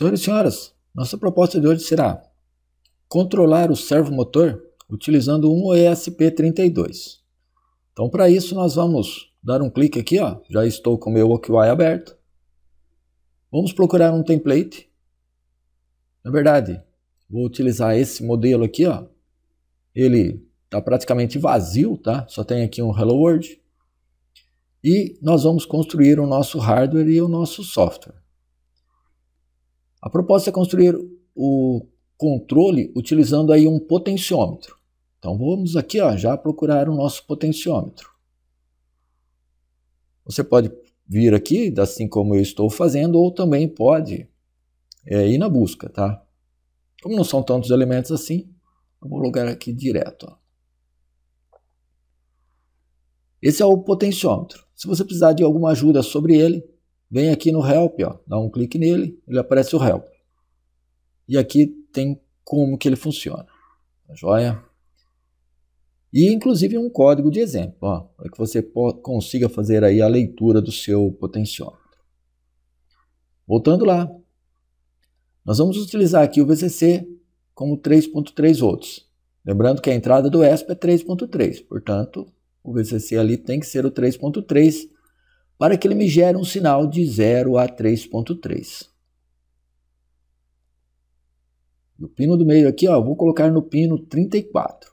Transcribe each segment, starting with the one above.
Senhoras e senhores, nossa proposta de hoje será controlar o servomotor utilizando um ESP32. Então, para isso, nós vamos dar um clique aqui, ó. já estou com o meu OQI aberto. Vamos procurar um template. Na verdade, vou utilizar esse modelo aqui. Ó. Ele está praticamente vazio, tá? só tem aqui um Hello World. E nós vamos construir o nosso hardware e o nosso software. A proposta é construir o controle utilizando aí um potenciômetro. Então vamos aqui ó, já procurar o nosso potenciômetro. Você pode vir aqui, assim como eu estou fazendo, ou também pode é, ir na busca, tá? Como não são tantos elementos assim, eu vou logar aqui direto. Ó. Esse é o potenciômetro. Se você precisar de alguma ajuda sobre ele, Vem aqui no Help, ó, dá um clique nele, ele aparece o Help. E aqui tem como que ele funciona. Tá joia? E inclusive um código de exemplo, para que você consiga fazer aí a leitura do seu potenciômetro. Voltando lá, nós vamos utilizar aqui o VCC como 3.3 volts, Lembrando que a entrada do ESP é 3.3, portanto, o VCC ali tem que ser o 3.3 para que ele me gere um sinal de 0 a 3.3. No pino do meio aqui, ó, vou colocar no pino 34.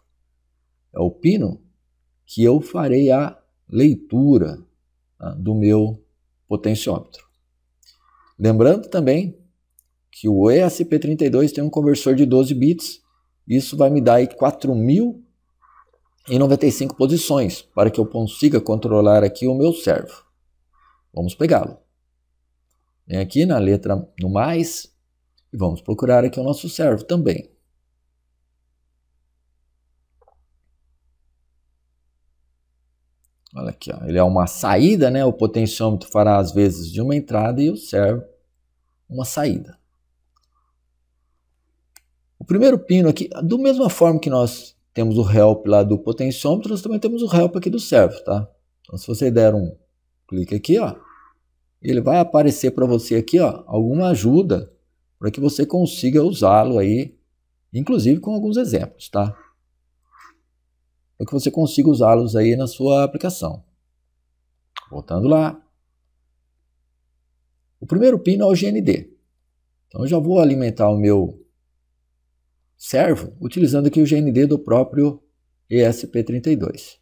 É o pino que eu farei a leitura tá, do meu potenciômetro. Lembrando também que o ESP32 tem um conversor de 12 bits, isso vai me dar 4095 posições para que eu consiga controlar aqui o meu servo. Vamos pegá-lo. Vem aqui na letra no mais e vamos procurar aqui o nosso servo também. Olha aqui, ó. ele é uma saída, né? O potenciômetro fará as vezes de uma entrada e o servo uma saída. O primeiro pino aqui, do mesma forma que nós temos o help lá do potenciômetro, nós também temos o help aqui do servo, tá? Então se você der um clique aqui, ó, ele vai aparecer para você aqui ó, alguma ajuda para que você consiga usá-lo aí, inclusive com alguns exemplos, tá? Para que você consiga usá-los aí na sua aplicação. Voltando lá. O primeiro pino é o GND. Então eu já vou alimentar o meu servo utilizando aqui o GND do próprio ESP32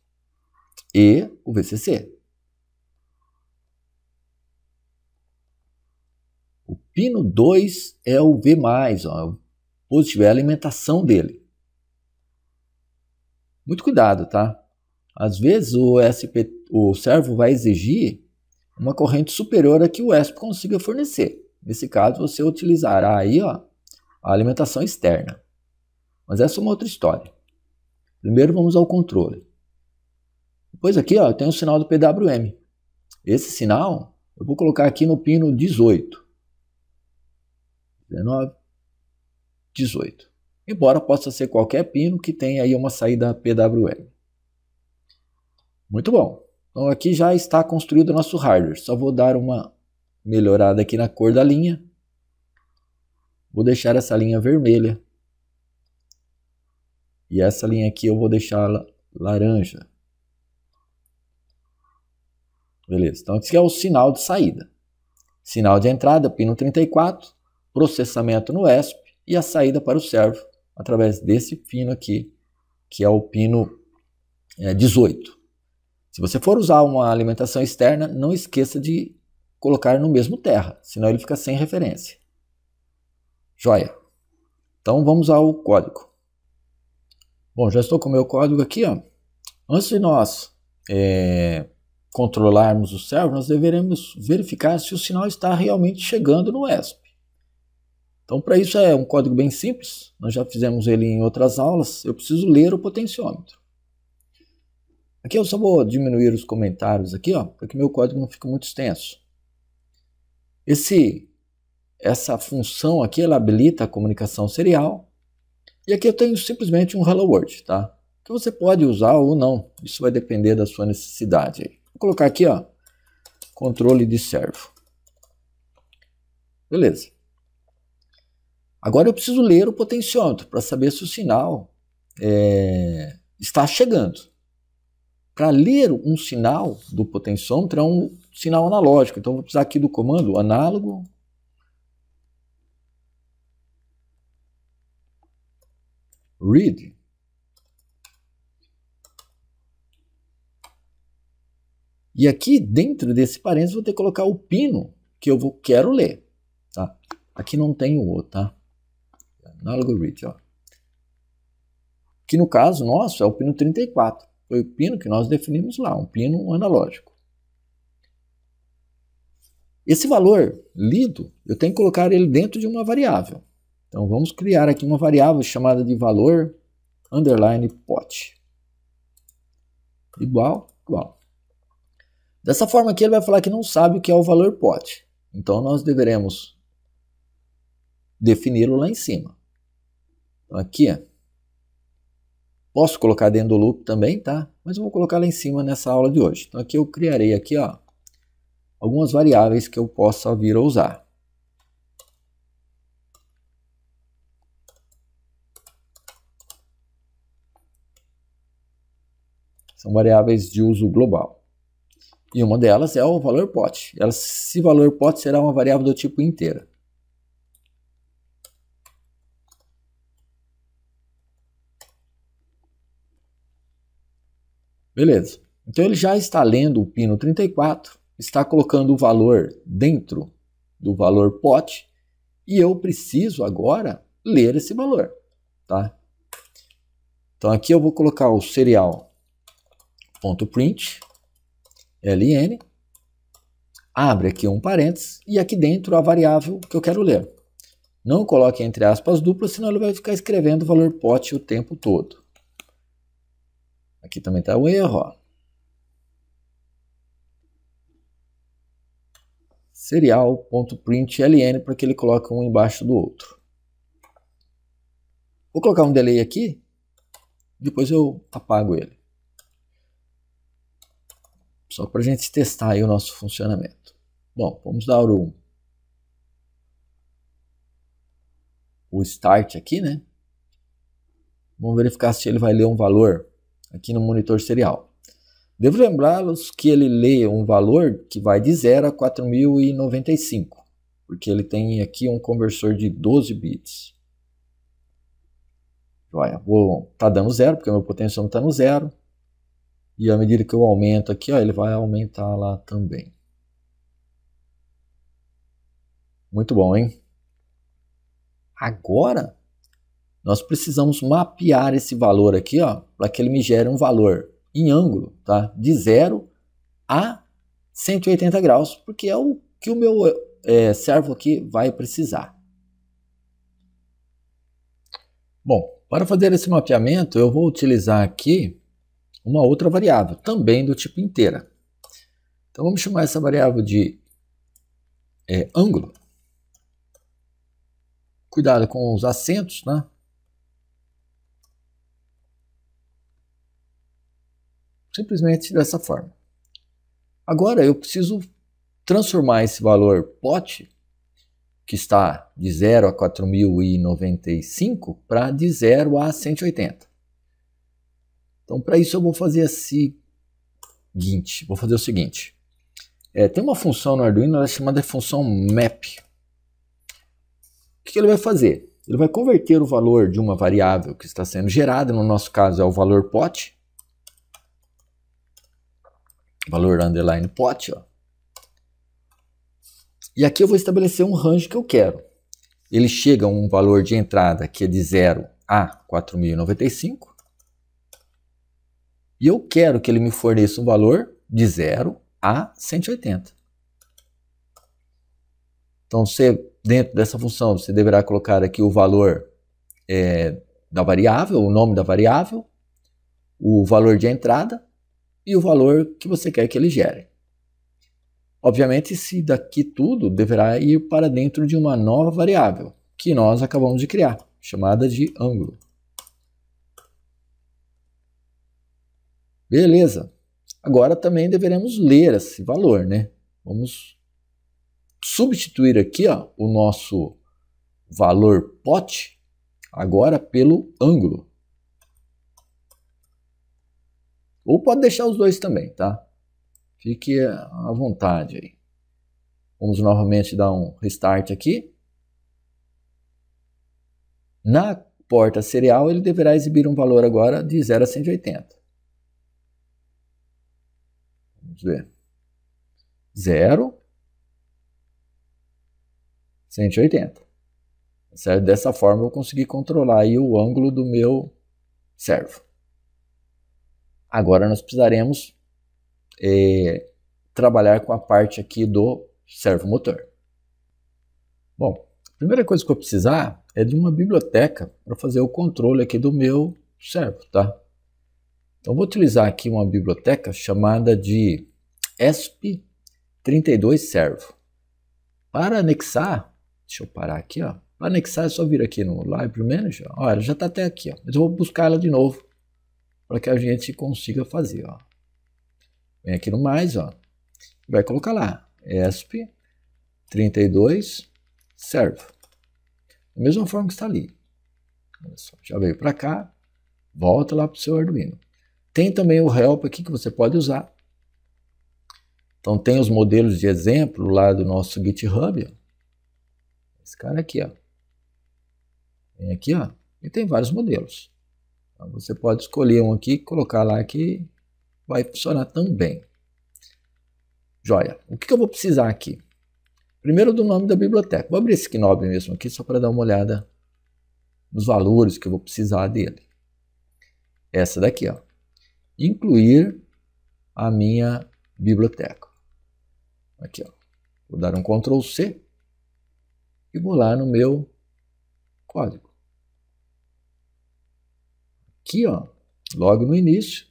e o VCC. Pino 2 é o V+, ó, positivo, é a alimentação dele. Muito cuidado, tá? Às vezes o, SP, o servo vai exigir uma corrente superior a que o ESP consiga fornecer. Nesse caso, você utilizará aí ó, a alimentação externa. Mas essa é uma outra história. Primeiro vamos ao controle. Depois aqui ó, tem o sinal do PWM. Esse sinal eu vou colocar aqui no pino 18. 19, 18. Embora possa ser qualquer pino que tenha aí uma saída PWM. Muito bom. Então aqui já está construído o nosso hardware. Só vou dar uma melhorada aqui na cor da linha. Vou deixar essa linha vermelha. E essa linha aqui eu vou deixar laranja. Beleza, então esse é o sinal de saída. Sinal de entrada, pino 34 processamento no ESP e a saída para o servo através desse pino aqui, que é o pino é, 18. Se você for usar uma alimentação externa, não esqueça de colocar no mesmo terra, senão ele fica sem referência. Joia! Então vamos ao código. Bom, já estou com o meu código aqui. Ó. Antes de nós é, controlarmos o servo, nós deveremos verificar se o sinal está realmente chegando no ESP. Então, para isso é um código bem simples, nós já fizemos ele em outras aulas, eu preciso ler o potenciômetro. Aqui eu só vou diminuir os comentários aqui, ó, para que meu código não fique muito extenso. Esse, essa função aqui, ela habilita a comunicação serial. E aqui eu tenho simplesmente um hello world, tá? Que você pode usar ou não, isso vai depender da sua necessidade. Vou colocar aqui, ó, controle de servo. Beleza. Agora eu preciso ler o potenciômetro para saber se o sinal é, está chegando. Para ler um sinal do potenciômetro é um sinal analógico, então vou precisar aqui do comando análogo read. E aqui dentro desse parênteses vou ter que colocar o pino que eu vou, quero ler. Tá? Aqui não tem o O, tá? análogo reach, que no caso nosso é o pino 34. Foi o pino que nós definimos lá, um pino analógico. Esse valor lido, eu tenho que colocar ele dentro de uma variável. Então vamos criar aqui uma variável chamada de valor underline pot. Igual, igual. Dessa forma aqui ele vai falar que não sabe o que é o valor pot. Então nós deveremos defini-lo lá em cima aqui, ó. Posso colocar dentro do loop também, tá? Mas eu vou colocar lá em cima nessa aula de hoje. Então aqui eu criarei aqui, ó, algumas variáveis que eu possa vir a usar. São variáveis de uso global. E uma delas é o valor pot. Ela, se valor pot será uma variável do tipo inteira. Beleza. Então ele já está lendo o pino 34, está colocando o valor dentro do valor pote e eu preciso agora ler esse valor, tá? Então aqui eu vou colocar o print ln abre aqui um parênteses e aqui dentro a variável que eu quero ler. Não coloque entre aspas duplas, senão ele vai ficar escrevendo o valor pote o tempo todo. Aqui também está o erro. Ó. Serial.println para que ele coloque um embaixo do outro. Vou colocar um delay aqui, depois eu apago ele. Só para a gente testar aí o nosso funcionamento. Bom, vamos dar o, o start aqui, né? Vamos verificar se ele vai ler um valor aqui no monitor serial. Devo lembrá-los que ele lê um valor que vai de 0 a 4095, porque ele tem aqui um conversor de 12 bits. Olha, vou, tá dando zero, porque meu potencial está no zero. E à medida que eu aumento aqui, ó, ele vai aumentar lá também. Muito bom, hein? Agora nós precisamos mapear esse valor aqui, ó, para que ele me gere um valor em ângulo, tá? De 0 a 180 graus, porque é o que o meu é, servo aqui vai precisar. Bom, para fazer esse mapeamento, eu vou utilizar aqui uma outra variável, também do tipo inteira. Então vamos chamar essa variável de é, ângulo. Cuidado com os acentos, né? Simplesmente dessa forma. Agora eu preciso transformar esse valor POT, que está de 0 a 4095, para de 0 a 180. Então, para isso, eu vou fazer o seguinte: vou fazer o seguinte. É, tem uma função no Arduino é chamada função map. O que ele vai fazer? Ele vai converter o valor de uma variável que está sendo gerada, no nosso caso é o valor POT, valor underline pot, ó. E aqui eu vou estabelecer um range que eu quero. Ele chega a um valor de entrada que é de 0 a 4095. E eu quero que ele me forneça um valor de 0 a 180. Então, você, dentro dessa função, você deverá colocar aqui o valor é, da variável, o nome da variável, o valor de entrada e o valor que você quer que ele gere. Obviamente, se daqui tudo deverá ir para dentro de uma nova variável que nós acabamos de criar, chamada de ângulo. Beleza. Agora também deveremos ler esse valor, né? Vamos substituir aqui ó, o nosso valor pot agora pelo ângulo. Ou pode deixar os dois também, tá? Fique à vontade aí. Vamos novamente dar um restart aqui. Na porta serial, ele deverá exibir um valor agora de 0 a 180. Vamos ver. 0, 180. Certo? Dessa forma, eu consegui controlar aí o ângulo do meu servo. Agora nós precisaremos é, trabalhar com a parte aqui do servomotor. Bom, a primeira coisa que eu precisar é de uma biblioteca para fazer o controle aqui do meu servo, tá? Então vou utilizar aqui uma biblioteca chamada de ESP32 servo. Para anexar, deixa eu parar aqui, ó. Para anexar é só vir aqui no Library Manager. Ó, já está até aqui, ó. Mas eu vou buscar ela de novo para que a gente consiga fazer. Ó. Vem aqui no mais, ó, vai colocar lá ESP32 servo. Da mesma forma que está ali. já veio para cá, volta lá para o seu Arduino. Tem também o help aqui que você pode usar. Então tem os modelos de exemplo lá do nosso GitHub. Ó. Esse cara aqui, ó. Vem aqui, ó. E tem vários modelos. Então, você pode escolher um aqui e colocar lá que vai funcionar também. Joia. O que, que eu vou precisar aqui? Primeiro do nome da biblioteca. Vou abrir esse Knob mesmo aqui só para dar uma olhada nos valores que eu vou precisar dele. Essa daqui, ó. Incluir a minha biblioteca. Aqui, ó. Vou dar um Ctrl C e vou lá no meu código. Aqui, ó, logo no início,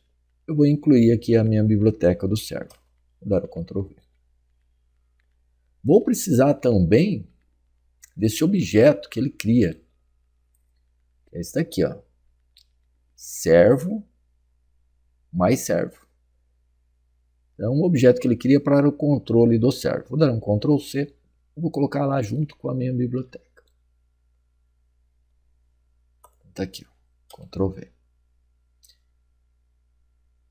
eu vou incluir aqui a minha biblioteca do servo. Vou dar o Ctrl V. Vou precisar também desse objeto que ele cria. É esse daqui, ó. Servo mais servo. É um objeto que ele cria para o controle do servo. Vou dar um Ctrl C. Vou colocar lá junto com a minha biblioteca. Tá aqui, ó. Ctrl V.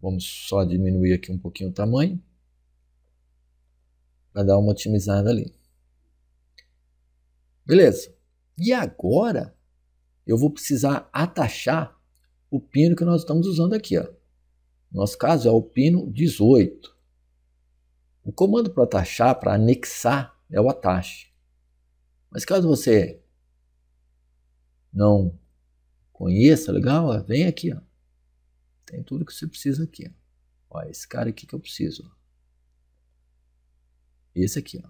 Vamos só diminuir aqui um pouquinho o tamanho para dar uma otimizada ali. Beleza. E agora eu vou precisar atachar o pino que nós estamos usando aqui. Ó. No nosso caso é o pino 18. O comando para atachar, para anexar, é o atache. Mas caso você não conheça, legal, ó, vem aqui. Ó. Tem tudo que você precisa aqui. Ó, esse cara aqui que eu preciso. Esse aqui, ó.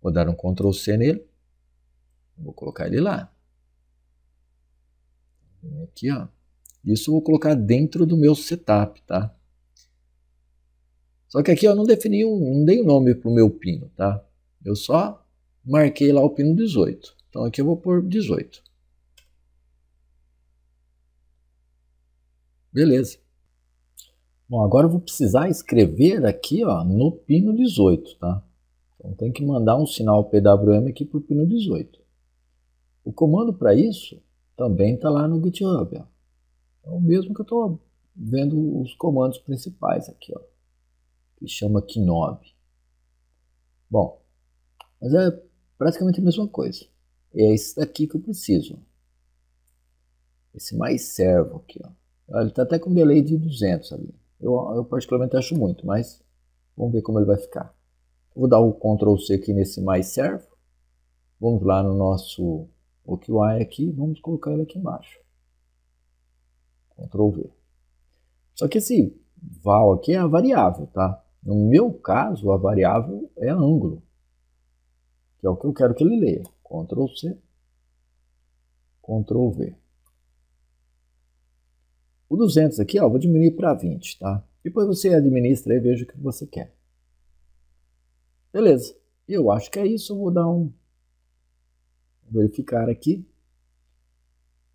Vou dar um Ctrl C nele. Vou colocar ele lá. Vem aqui, ó. Isso eu vou colocar dentro do meu setup, tá? Só que aqui eu não defini um, não dei um nome para o meu pino, tá? Eu só marquei lá o pino 18. Então aqui eu vou pôr 18. Beleza. Bom, agora eu vou precisar escrever aqui ó, no pino 18, tá? Então tem que mandar um sinal PWM aqui para o pino 18. O comando para isso também está lá no GitHub. Ó. É o mesmo que eu estou vendo os comandos principais aqui, ó, que chama Knob. Bom, mas é praticamente a mesma coisa. É esse daqui que eu preciso. Esse mais servo aqui, ó. Ele está até com um delay de 200 ali. Eu, eu particularmente acho muito, mas vamos ver como ele vai ficar. Vou dar o Ctrl C aqui nesse mais servo. Vamos lá no nosso OQI aqui, vamos colocar ele aqui embaixo. Ctrl V. Só que esse val aqui é a variável, tá? No meu caso, a variável é ângulo, que é o que eu quero que ele leia. Ctrl C, Ctrl V. O 200 aqui, ó, vou diminuir para 20, tá? Depois você administra e veja o que você quer. Beleza. Eu acho que é isso. Eu vou dar um verificar aqui.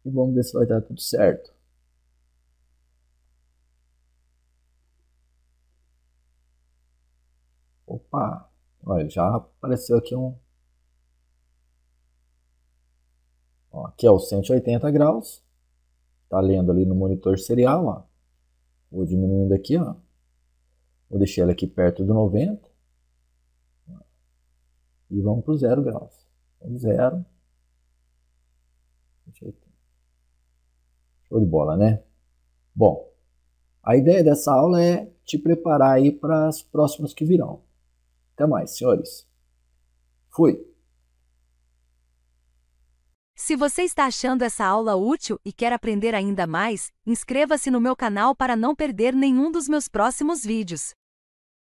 E vamos ver se vai dar tudo certo. Opa! Olha, já apareceu aqui um... Ó, aqui é o 180 graus. Tá lendo ali no monitor serial, ó. Vou diminuindo aqui, ó. Vou deixar ele aqui perto do 90. E vamos para o zero graus. Então, zero. Show de bola, né? Bom, a ideia dessa aula é te preparar aí para as próximas que virão. Até mais, senhores. Fui! Se você está achando essa aula útil e quer aprender ainda mais, inscreva-se no meu canal para não perder nenhum dos meus próximos vídeos.